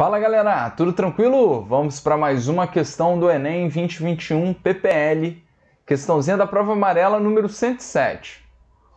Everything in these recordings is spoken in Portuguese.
Fala galera, tudo tranquilo? Vamos para mais uma questão do Enem 2021 PPL, questãozinha da prova amarela número 107.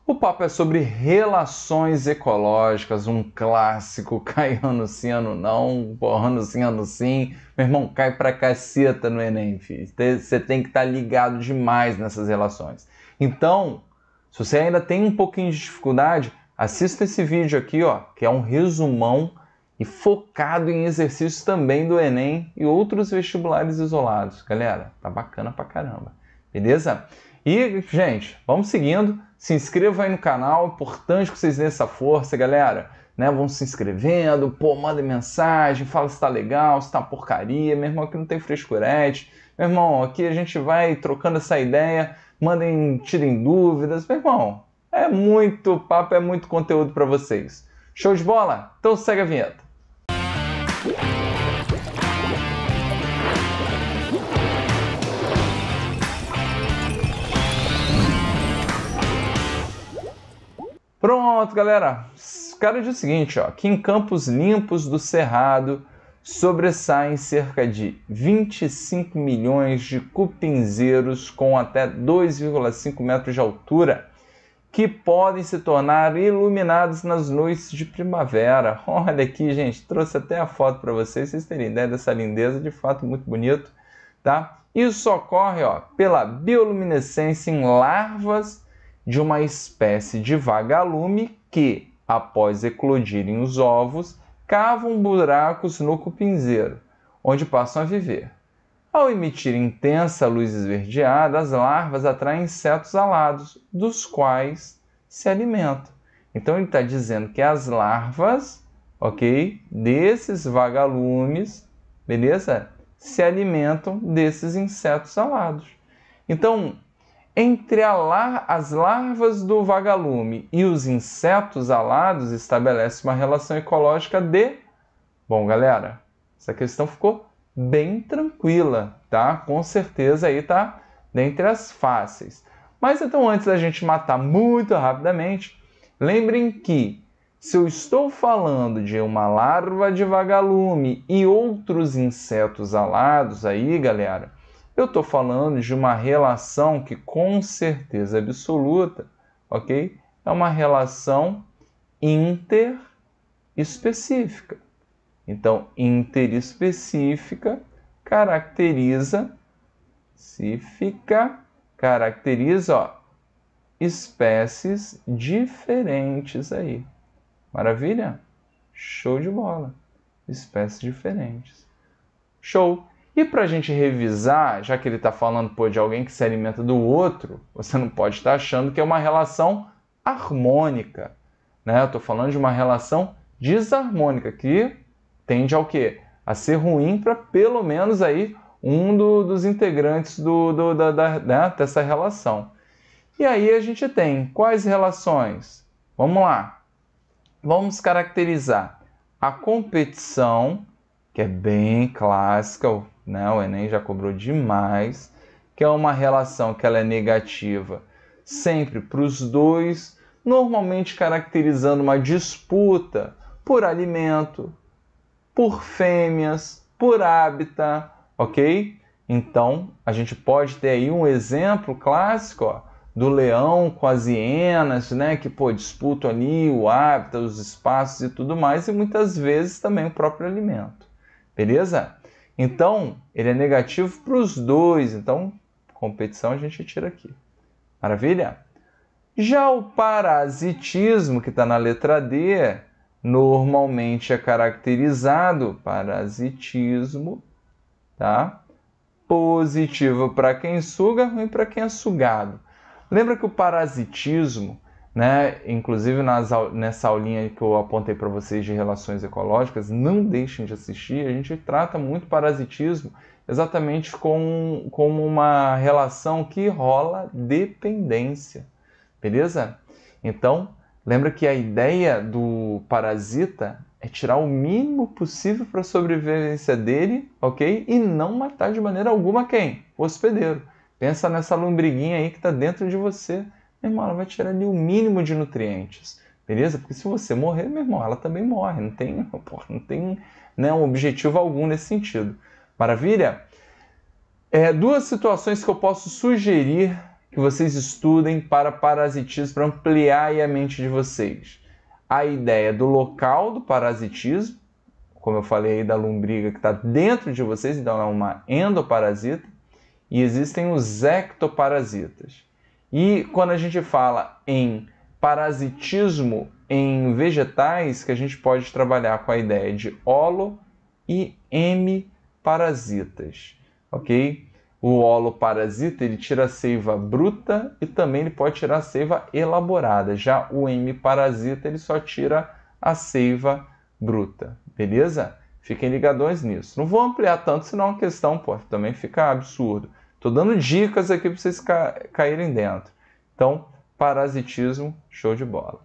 O papo é sobre relações ecológicas, um clássico, cai ano sim, ano não, ano sim, ano sim. Meu irmão, cai pra caceta no Enem, filho. Você tem que estar tá ligado demais nessas relações. Então, se você ainda tem um pouquinho de dificuldade, assista esse vídeo aqui, ó, que é um resumão e focado em exercícios também do Enem e outros vestibulares isolados. Galera, tá bacana pra caramba, beleza? E, gente, vamos seguindo. Se inscreva aí no canal, é importante que vocês dêem essa força, galera. Né? Vão se inscrevendo, pô, manda mensagem, fala se tá legal, se tá porcaria. Meu irmão, aqui não tem frescurete. Meu irmão, aqui a gente vai trocando essa ideia, mandem, tirem dúvidas. Meu irmão, é muito papo, é muito conteúdo para vocês. Show de bola? Então segue a vinheta. Pronto, galera. Cara, diz o seguinte, ó, que em campos limpos do Cerrado sobressaem cerca de 25 milhões de cupinzeiros com até 2,5 metros de altura que podem se tornar iluminados nas noites de primavera. Olha aqui, gente, trouxe até a foto para vocês, vocês terem ideia dessa lindeza, de fato muito bonito, tá? Isso ocorre, ó, pela bioluminescência em larvas de uma espécie de vagalume que, após eclodirem os ovos, cavam buracos no cupinzeiro, onde passam a viver. Ao emitir intensa luz esverdeada, as larvas atraem insetos alados, dos quais se alimentam. Então ele está dizendo que as larvas, ok, desses vagalumes, beleza, se alimentam desses insetos alados. Então, entre lar as larvas do vagalume e os insetos alados estabelece uma relação ecológica de. Bom, galera, essa questão ficou bem tranquila, tá? Com certeza aí tá dentre as fáceis. Mas então antes da gente matar muito rapidamente, lembrem que se eu estou falando de uma larva de vagalume e outros insetos alados aí, galera, eu estou falando de uma relação que com certeza absoluta, ok? É uma relação específica. Então, interespecífica caracteriza, se fica, caracteriza ó, espécies diferentes aí. Maravilha? Show de bola. Espécies diferentes. Show! E para a gente revisar, já que ele está falando pô, de alguém que se alimenta do outro, você não pode estar tá achando que é uma relação harmônica. Né? Eu estou falando de uma relação desarmônica, que tende ao quê? A ser ruim para pelo menos aí um do, dos integrantes do, do, da, da, né, dessa relação. E aí a gente tem quais relações? Vamos lá. Vamos caracterizar a competição, que é bem clássica, né? o Enem já cobrou demais, que é uma relação que ela é negativa sempre para os dois, normalmente caracterizando uma disputa por alimento, por fêmeas, por hábita, ok? Então, a gente pode ter aí um exemplo clássico ó, do leão com as hienas, né, que pô, disputam ali o hábito os espaços e tudo mais, e muitas vezes também o próprio alimento, beleza? Então, ele é negativo para os dois, então competição a gente tira aqui, maravilha? Já o parasitismo, que está na letra D, normalmente é caracterizado parasitismo, tá? Positivo para quem suga, ruim para quem é sugado. Lembra que o parasitismo, né, inclusive nas, nessa aulinha que eu apontei para vocês de relações ecológicas, não deixem de assistir, a gente trata muito parasitismo exatamente como, como uma relação que rola dependência, beleza? Então, Lembra que a ideia do parasita é tirar o mínimo possível para a sobrevivência dele, ok? E não matar de maneira alguma quem? O hospedeiro. Pensa nessa lombriguinha aí que está dentro de você. Meu irmão, ela vai tirar ali o mínimo de nutrientes, beleza? Porque se você morrer, meu irmão, ela também morre. Não tem, porra, não tem né, um objetivo algum nesse sentido. Maravilha? É, duas situações que eu posso sugerir que vocês estudem para parasitismo, para ampliar a mente de vocês. A ideia do local do parasitismo, como eu falei aí da lombriga que está dentro de vocês, então é uma endoparasita, e existem os ectoparasitas. E quando a gente fala em parasitismo em vegetais, que a gente pode trabalhar com a ideia de holo e hemiparasitas, ok? o parasita ele tira a seiva bruta e também ele pode tirar a seiva elaborada. Já o parasita ele só tira a seiva bruta, beleza? Fiquem ligadões nisso. Não vou ampliar tanto, senão é uma questão pô, também fica absurdo. Estou dando dicas aqui para vocês ca caírem dentro. Então, parasitismo, show de bola.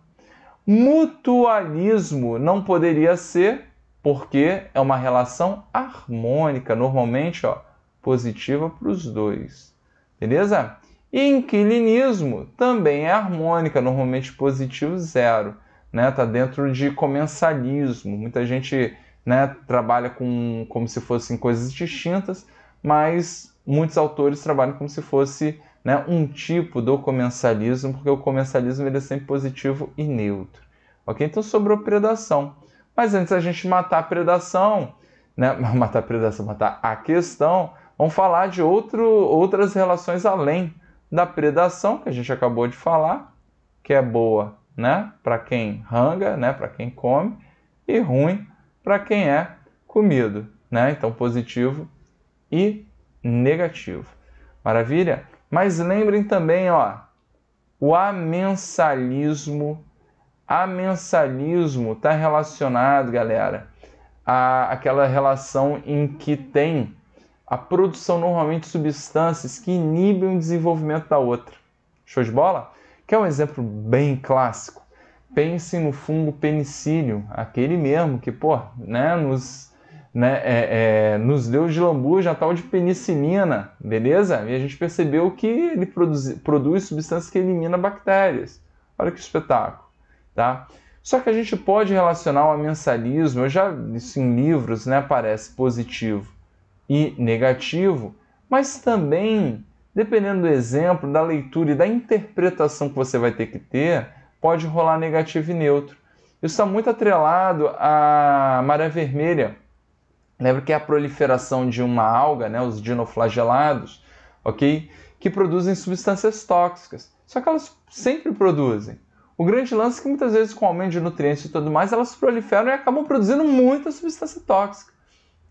Mutualismo não poderia ser, porque é uma relação harmônica. Normalmente, ó, positiva para os dois. Beleza? Inquilinismo também é harmônica, normalmente positivo zero, né? Tá dentro de comensalismo. Muita gente, né, trabalha com como se fossem coisas distintas, mas muitos autores trabalham como se fosse, né, um tipo do comensalismo, porque o comensalismo ele é sempre positivo e neutro. OK? Então sobrou predação. Mas antes a gente matar a predação, né, matar a predação, matar a questão, Vamos falar de outro, outras relações além da predação, que a gente acabou de falar, que é boa né, para quem ranga, né, para quem come, e ruim para quem é comido. Né? Então, positivo e negativo. Maravilha? Mas lembrem também, ó, o amensalismo. Amensalismo está relacionado, galera, a aquela relação em que tem a produção normalmente de substâncias que inibem o desenvolvimento da outra. Show de bola? Que é um exemplo bem clássico. Pense no fungo penicílio, aquele mesmo que, pô, né, nos, né, é, é, nos deu de lambuja a tal de penicilina, beleza? E a gente percebeu que ele produz, produz substâncias que eliminam bactérias. Olha que espetáculo, tá? Só que a gente pode relacionar o amensalismo, eu já, isso em livros, né, parece positivo e negativo, mas também, dependendo do exemplo, da leitura e da interpretação que você vai ter que ter, pode rolar negativo e neutro. Isso está muito atrelado à maré vermelha. Lembra que é a proliferação de uma alga, né, os dinoflagelados, ok? Que produzem substâncias tóxicas. Só que elas sempre produzem. O grande lance é que muitas vezes, com o aumento de nutrientes e tudo mais, elas proliferam e acabam produzindo muita substância tóxica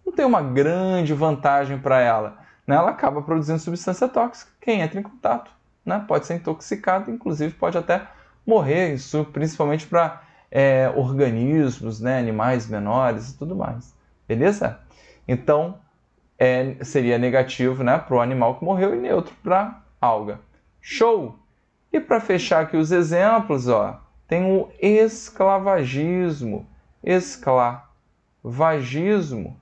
não tem uma grande vantagem para ela. Né? Ela acaba produzindo substância tóxica. Quem entra em contato né? pode ser intoxicado, inclusive pode até morrer, isso principalmente para é, organismos, né? animais menores e tudo mais. Beleza? Então é, seria negativo né? para o animal que morreu e neutro para alga. Show! E para fechar aqui os exemplos, ó, tem o esclavagismo. Esclavagismo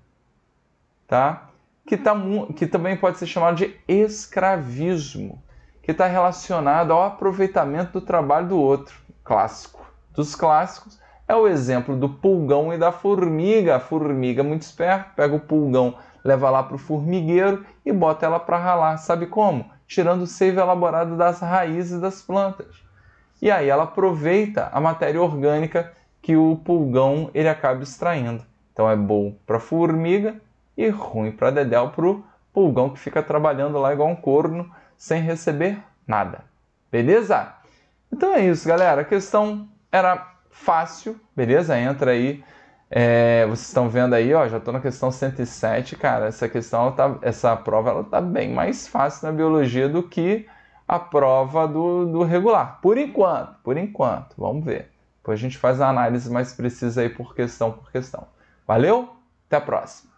tá? Que, tá, uhum. que também pode ser chamado de escravismo, que está relacionado ao aproveitamento do trabalho do outro, clássico. Dos clássicos, é o exemplo do pulgão e da formiga. A formiga, é muito esperta, pega o pulgão, leva lá para o formigueiro e bota ela para ralar. Sabe como? Tirando o seiva elaborado das raízes das plantas. E aí ela aproveita a matéria orgânica que o pulgão ele acaba extraindo. Então é bom para a formiga e ruim para Dedel pro pulgão que fica trabalhando lá igual um corno sem receber nada. Beleza? Então é isso, galera. A questão era fácil, beleza? Entra aí. É, vocês estão vendo aí, ó, já estou na questão 107, cara. Essa questão, tá, essa prova, ela tá bem mais fácil na biologia do que a prova do, do regular. Por enquanto, por enquanto. Vamos ver. Depois a gente faz a análise mais precisa aí por questão por questão. Valeu? Até a próxima.